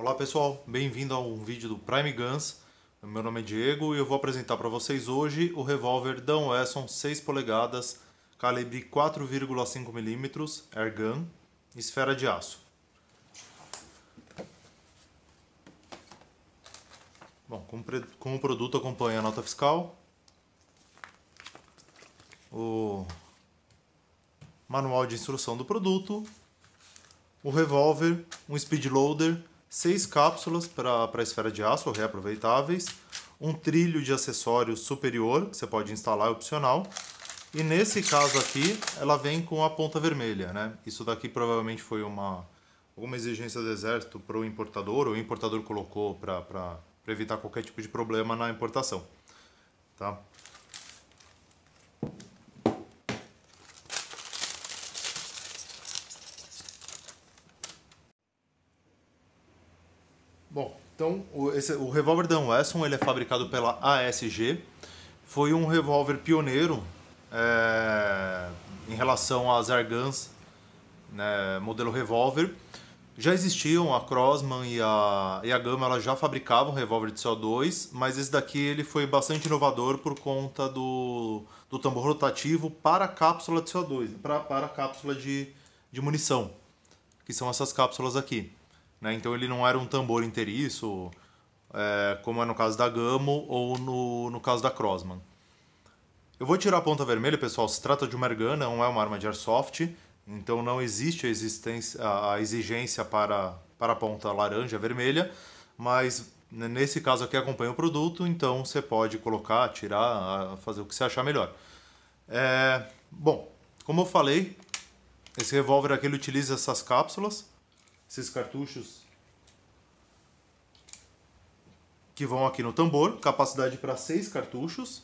Olá pessoal, bem-vindo a um vídeo do Prime Guns. Meu nome é Diego e eu vou apresentar para vocês hoje o revólver Dan Wesson 6 polegadas, calibre 4,5mm, airgun, esfera de aço. Bom, com o produto acompanha a nota fiscal, o manual de instrução do produto, o revólver, um speed loader seis cápsulas para a esfera de aço reaproveitáveis, um trilho de acessórios superior, que você pode instalar, é opcional. E nesse caso aqui, ela vem com a ponta vermelha, né? Isso daqui provavelmente foi uma alguma exigência do exército para o importador, ou o importador colocou para evitar qualquer tipo de problema na importação. Tá? Bom, então o, esse, o revólver Dan Wesson ele é fabricado pela ASG. Foi um revólver pioneiro é, em relação às Argans, né, modelo revólver. Já existiam a Crossman e a, e a Gama, elas já fabricavam revólver de CO2, mas esse daqui ele foi bastante inovador por conta do, do tambor rotativo para a cápsula de CO2, para, para a cápsula de, de munição, que são essas cápsulas aqui. Né? Então ele não era um tambor inteiriço, é, como é no caso da Gamo ou no, no caso da Crossman. Eu vou tirar a ponta vermelha, pessoal. Se trata de uma ergana, não é uma arma de airsoft, então não existe a, a exigência para, para a ponta laranja, vermelha, mas né, nesse caso aqui acompanha o produto, então você pode colocar, tirar, fazer o que você achar melhor. É, bom, como eu falei, esse revólver aqui ele utiliza essas cápsulas, esses cartuchos que vão aqui no tambor, capacidade para 6 cartuchos.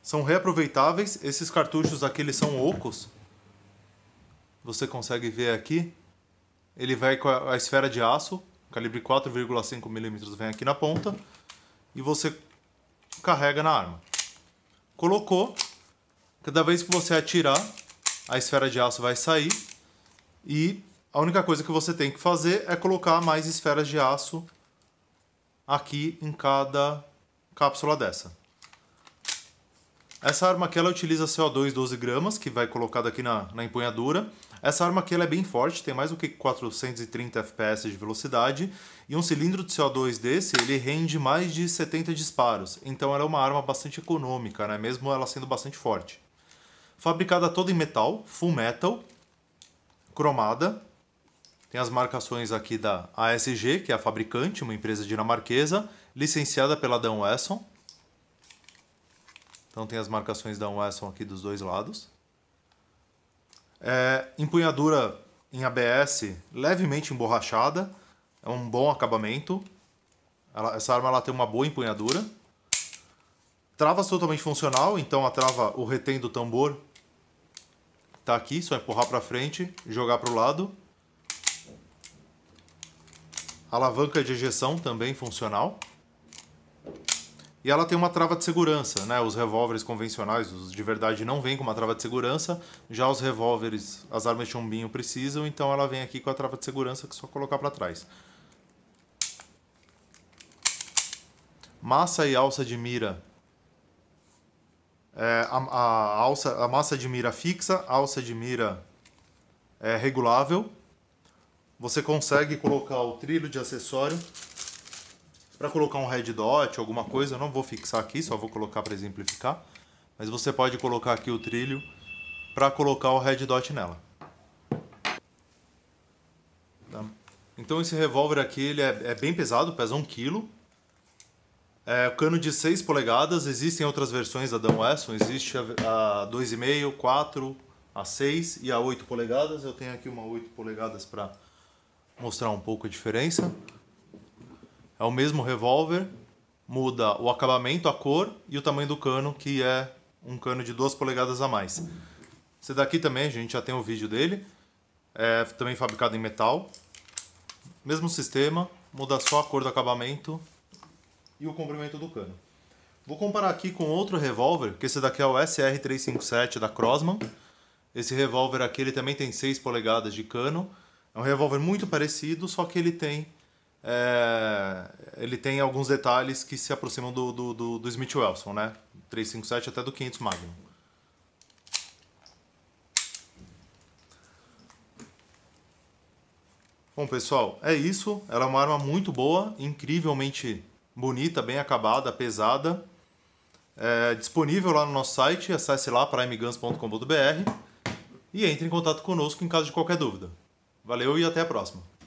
São reaproveitáveis, esses cartuchos aqui eles são ocos. Você consegue ver aqui. Ele vai com a esfera de aço, calibre 4,5 mm vem aqui na ponta. E você carrega na arma. Colocou, Cada vez que você atirar, a esfera de aço vai sair e a única coisa que você tem que fazer é colocar mais esferas de aço aqui em cada cápsula dessa. Essa arma aqui ela utiliza CO2 12 gramas, que vai colocado aqui na, na empunhadura. Essa arma aqui ela é bem forte, tem mais do que 430 FPS de velocidade. E um cilindro de CO2 desse, ele rende mais de 70 disparos. Então ela é uma arma bastante econômica, né? mesmo ela sendo bastante forte. Fabricada toda em metal, full metal, cromada. Tem as marcações aqui da ASG, que é a fabricante, uma empresa dinamarquesa, licenciada pela Wesson. Então tem as marcações da Wesson aqui dos dois lados. É, empunhadura em ABS, levemente emborrachada, é um bom acabamento. Ela, essa arma ela tem uma boa empunhadura. Travas totalmente funcional, então a trava, o retém do tambor tá aqui, só empurrar para frente, jogar para o lado. Alavanca de ejeção também funcional. E ela tem uma trava de segurança, né? Os revólveres convencionais, os de verdade, não vêm com uma trava de segurança. Já os revólveres, as armas de chumbinho precisam, então ela vem aqui com a trava de segurança que é só colocar para trás. Massa e alça de mira é, a, a, alça, a massa de mira fixa, a alça de mira é, regulável. Você consegue colocar o trilho de acessório para colocar um red dot, alguma coisa. Eu não vou fixar aqui, só vou colocar para exemplificar. Mas você pode colocar aqui o trilho para colocar o red dot nela. Então esse revólver aqui ele é, é bem pesado, pesa 1 um kg é, cano de 6 polegadas, existem outras versões da Dan Wesson, existe a, a 2,5, 4, a 6 e a 8 polegadas. Eu tenho aqui uma 8 polegadas para mostrar um pouco a diferença. É o mesmo revólver, muda o acabamento, a cor e o tamanho do cano, que é um cano de 2 polegadas a mais. Esse daqui também, a gente já tem o um vídeo dele, é também fabricado em metal. Mesmo sistema, muda só a cor do acabamento e o comprimento do cano. Vou comparar aqui com outro revólver, que esse daqui é o SR357 da Crossman. Esse revólver aqui ele também tem 6 polegadas de cano. É um revólver muito parecido, só que ele tem é, ele tem alguns detalhes que se aproximam do, do, do, do Smith Wesson, né? 357 até do 500 Magnum. Bom, pessoal, é isso. Ela é uma arma muito boa, incrivelmente bonita, bem acabada, pesada. É disponível lá no nosso site, acesse lá primeguns.com.br e entre em contato conosco em caso de qualquer dúvida. Valeu e até a próxima!